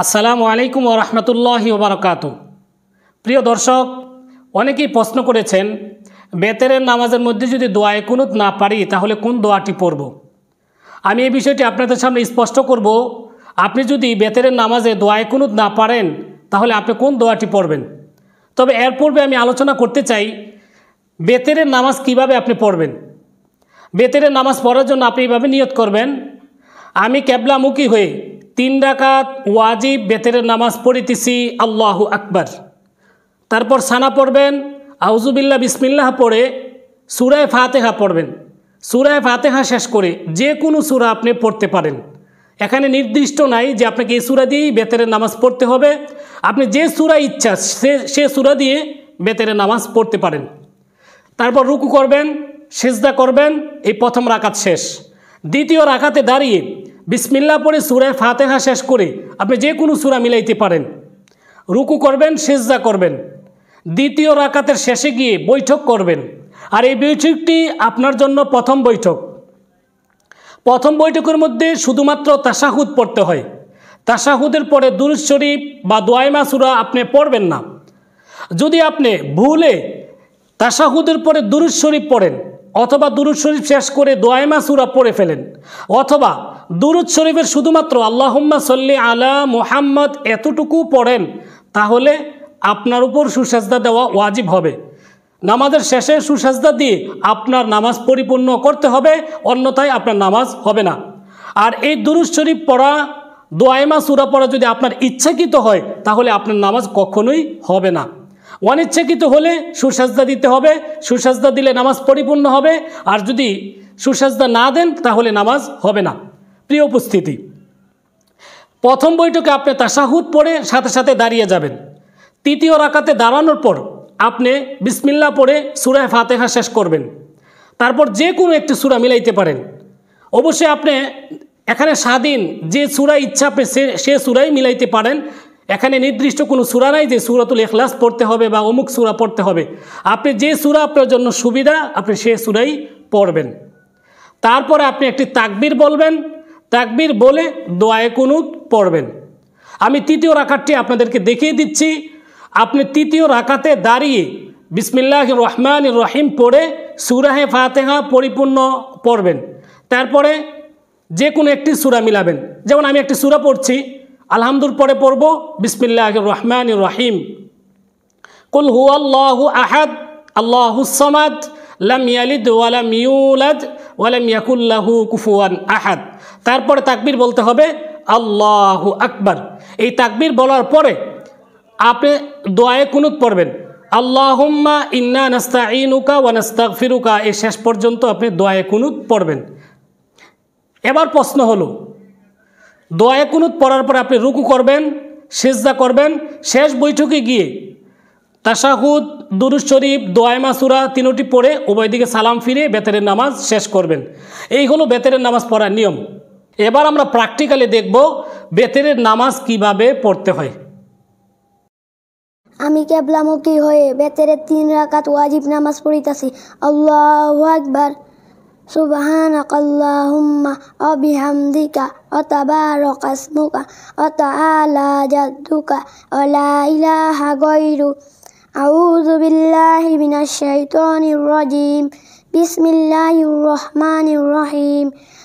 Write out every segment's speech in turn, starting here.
আসসালামু আলাইকুম ওরহমতুল্লাহি ওবরকাত প্রিয় দর্শক অনেকেই প্রশ্ন করেছেন বেতেরের নামাজের মধ্যে যদি দোয়া একুনুত না পারি তাহলে কোন দোয়াটি পড়ব আমি এই বিষয়টি আপনাদের সামনে স্পষ্ট করব আপনি যদি বেতের নামাজে দোয়া একুনুত না পারেন তাহলে আপনি কোন দোয়াটি পড়বেন তবে এর পূর্বে আমি আলোচনা করতে চাই বেতেরের নামাজ কিভাবে আপনি পড়বেন বেতেরের নামাজ পড়ার জন্য আপনি এইভাবে নিয়ত করবেন আমি ক্যাবলামুখী হয়ে তিন ডাকাত ওয়াজিব বেতেরের নামাজ পড়িতেছি আল্লাহ আকবর তারপর সানা পড়বেন আউজুবিল্লা বিসমিল্লাহ পড়ে সুরায় ফাতেহা পড়বেন সুরায় ফাতেহা শেষ করে যে কোনো সুরা আপনি পড়তে পারেন এখানে নির্দিষ্ট নাই যে আপনাকে এই সুরা দিয়েই বেতেরের নামাজ পড়তে হবে আপনি যে সুরা ইচ্ছা সে সে সুরা দিয়ে বেতেরের নামাজ পড়তে পারেন তারপর রুকু করবেন সেজদা করবেন এই প্রথম রাকাত শেষ দ্বিতীয় রাকাতে দাঁড়িয়ে বিসমিল্লা পরে সুরায় ফাতেহা শেষ করে আপনি যে কোনো সুরা মিলাইতে পারেন রুকু করবেন সেজদা করবেন দ্বিতীয় রাকাতের শেষে গিয়ে বৈঠক করবেন আর এই বৈঠকটি আপনার জন্য প্রথম বৈঠক প্রথম বৈঠকের মধ্যে শুধুমাত্র তাসাহুদ পড়তে হয় তাসাহুদের পরে দুরুজ শরীফ বা দোয়াইমা সুরা আপনি পড়বেন না যদি আপনি ভুলে তাসাহুদের পরে দুরুজ শরীফ পড়েন অথবা দুরুজ শরীফ শেষ করে দোয়াইমা সুরা পড়ে ফেলেন অথবা দুরুদ শরীফের শুধুমাত্র আল্লাহম্মা সল্লি আলা মোহাম্মদ এতটুকু পড়েন তাহলে আপনার উপর সুসাজদা দেওয়া ওয়াজিব হবে নামাজের শেষে সুসাজদা দিয়ে আপনার নামাজ পরিপূর্ণ করতে হবে অন্যথায় আপনার নামাজ হবে না আর এই দুরুদ শরীফ পড়া দোয়াইমা সুরা পড়া যদি আপনার ইচ্ছাকৃত হয় তাহলে আপনার নামাজ কখনোই হবে না অনিচ্ছাকৃত হলে সুসাজদা দিতে হবে সুসাজদা দিলে নামাজ পরিপূর্ণ হবে আর যদি সুসাজদা না দেন তাহলে নামাজ হবে না প্রিয় উপস্থিতি প্রথম বৈঠকে আপনি তাসাহুদ পড়ে সাথে সাথে দাঁড়িয়ে যাবেন তৃতীয় রাকাতে দাঁড়ানোর পর আপনি বিসমিল্লা পড়ে সুরায় ফাতেহা শেষ করবেন তারপর যে কোনো একটি সুরা মিলাইতে পারেন অবশ্যই আপনি এখানে স্বাধীন যে সুরা ইচ্ছা আপনি সে সে সুরাই মিলাইতে পারেন এখানে নির্দিষ্ট কোনো সুরা নাই যে সুরাতুল এখলাস পড়তে হবে বা অমুক সুরা পড়তে হবে আপনি যে সুরা আপনার জন্য সুবিধা আপনি সে সুরাই পড়বেন তারপরে আপনি একটি তাকবির বলবেন তাকবির বলে দোয়ায় কুনুত পড়বেন আমি তৃতীয় রাকাতটি আপনাদেরকে দেখিয়ে দিচ্ছি আপনি তৃতীয় রাখাতে দাঁড়িয়ে বিসমিল্লাহ রহমান রহিম পড়ে সুরাহে ফাতেহা পরিপূর্ণ পড়বেন তারপরে যে কোনো একটি সুরা মিলাবেন যেমন আমি একটি সুরা পড়ছি আলহামদুর পরে পড়ব বিসমিল্লাহ রহমান রহিম কুল হু আল্লাহ আহাদ আল্লাহুসমাদ লাম ইয়ালিদ ওয়ালাম ইউলাদ ওয়ালাম ইয়াকুল্লাহু কুফুয়ান আহাদ তারপরে তাকবির বলতে হবে আল্লাহু আকবার এই তাকবির বলার পরে আপনি দোয়ায়ে কুনুত পড়বেন আল্লাহুম্মা ইন্না নাস্তা ইনুকা ওয়া নাস্তা ফিরুকা এই শেষ পর্যন্ত আপনি দোয়ায়ে কুনুত পড়বেন এবার প্রশ্ন হলো দোয়ায়ে কুনুত পড়ার পর আপনি রুকু করবেন সেজদা করবেন শেষ বৈঠকে গিয়ে তাশাহুদ দুরুজ শরীফ দোয়ায় মাসুরা তিনটি পড়ে উভয় দিকে সালাম ফিরে বেতেরের নামাজ শেষ করবেন এই হলো বেতেরের নামাজ পড়ার নিয়ম এবার আমরা প্র্যাকটিক্যালি দেখব বেতেরের নামাজ কিভাবে পড়তে হয় আমি কেবলামুখী হয়ে বেতেরের তিন রাকাত ওয়াজিব নামাজ পড়িতেছি আল্লাহ আকবার সুবাহান আকাল্লাহুম্মা অবিহামদিকা অতাবার অকাশমুকা অত আলা জাদুকা অলা ইলাহা গৈরু আউজু বিল্লাহি বিনা শৈতনির রজিম বিসমিল্লাহ রহমান রহিম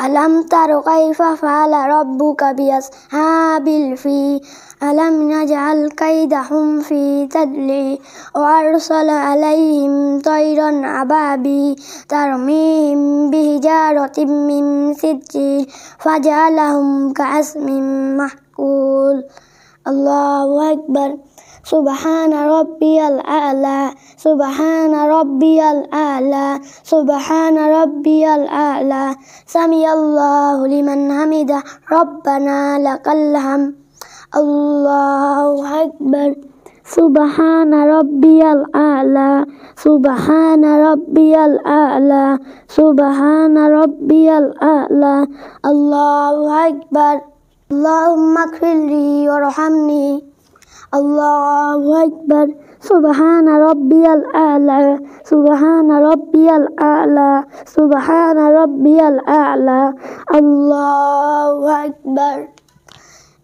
ألم تر كيف فعل ربك بأصحاب الفيل ألم نجعل كيدهم في تدلي وأرسل عليهم طيرا عبابي ترميهم بحجارة من سجيل فجعلهم كعصم محكول الله أكبر سبحان ربي الأعلى سبحان ربي الأعلى سبحان ربي الأعلى سمي الله لمن حمد ربنا لك الحمد الله أكبر سبحان ربي الأعلى سبحان ربي الأعلى سبحان ربي الأعلى الله أكبر اللهم اغفر لي وارحمني الله أكبر سبحان ربي الأعلى سبحان ربي الأعلى سبحان ربي الأعلى الله أكبر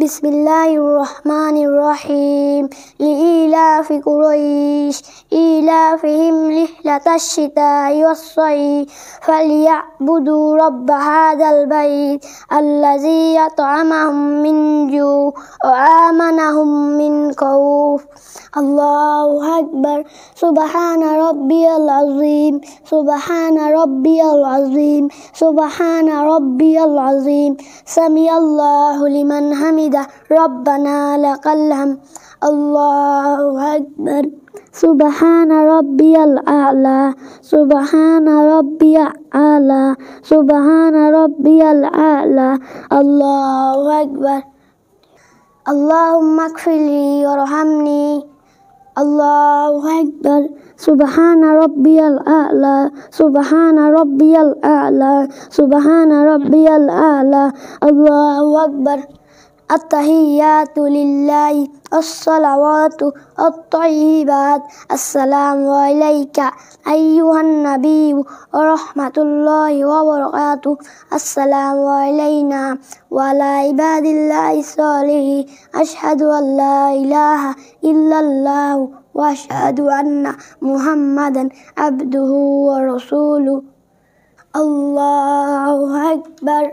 بسم الله الرحمن الرحيم لإيلاف قريش إيلافهم رحلة الشتاء والصيف فليعبدوا رب هذا البيت الذي يطعمهم من جوع وآمنهم من خوف الله أكبر سبحان ربي العظيم سبحان ربي العظيم سبحان ربي العظيم سمي الله لمن هم حمد ربنا لك الله أكبر سبحان ربي الأعلى سبحان ربي الأعلى سبحان ربي الأعلى الله أكبر اللهم اغفر لي وارحمني الله أكبر سبحان ربي الأعلى سبحان ربي الأعلى سبحان ربي الأعلى الله أكبر التحيات لله الصلوات الطيبات السلام عليك أيها النبي ورحمة الله وبركاته السلام علينا وعلى عباد الله الصالحين أشهد أن لا إله إلا الله وأشهد أن محمدا عبده ورسوله الله أكبر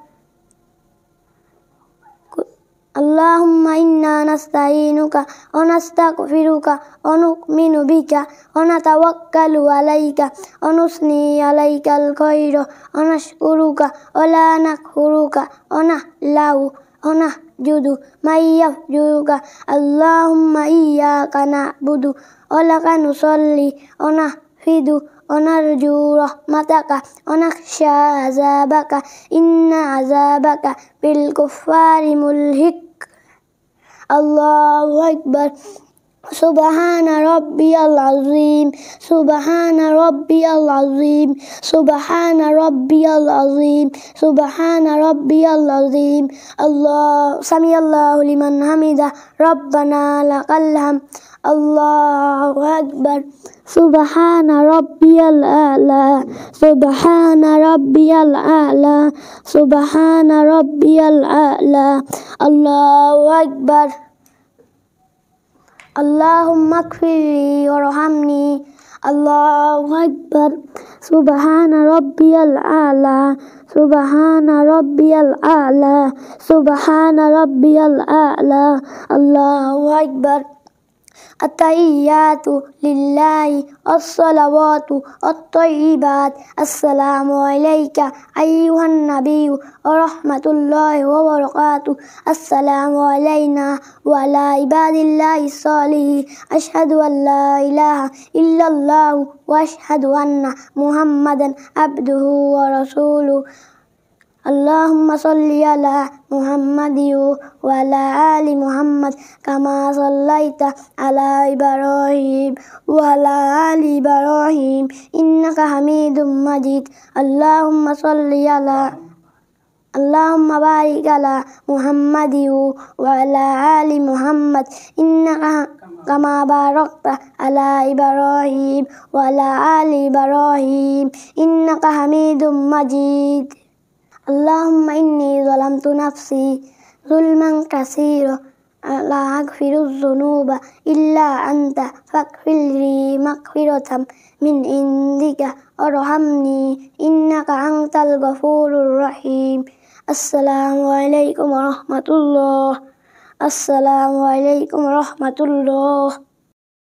اللهم إنا نستعينك ونستغفرك ونؤمن بك ونتوكل عليك ونثني عليك الخير ونشكرك ولا نكفرك ونهلو ونهجد من يفجرك اللهم إياك نعبد ولك نصلي ونحفد ونرجو رحمتك ونخشى عذابك إن عذابك بالكفار ملهك الله أكبر سبحان ربي العظيم سبحان ربي العظيم سبحان ربي العظيم سبحان ربي العظيم الله سمي الله لمن حمده ربنا لك الحمد الله أكبر سبحان ربي الأعلى سبحان ربي الأعلى سبحان ربي الأعلى الله أكبر اللهم اغفر لي وارحمني الله أكبر سبحان ربي الأعلى سبحان ربي الأعلى سبحان ربي الأعلى الله أكبر التحيات لله الصلوات الطيبات السلام عليك أيها النبي ورحمة الله وبركاته السلام علينا وعلى عباد الله الصالحين أشهد أن لا إله إلا الله وأشهد أن محمدا عبده ورسوله اللهم صل على محمد وعلى آل محمد كما صليت على إبراهيم وعلى آل إبراهيم إنك حميد مجيد اللهم صل على اللهم بارك على محمد وعلى آل محمد إنك كما باركت على إبراهيم وعلى آل إبراهيم إنك حميد مجيد اللهم إني ظلمت نفسي ظلما كثيرا لا أغفر الذنوب إلا أنت فاغفر لي مغفرة من عندك وارحمني إنك أنت الغفور الرحيم السلام عليكم ورحمة الله السلام عليكم ورحمة الله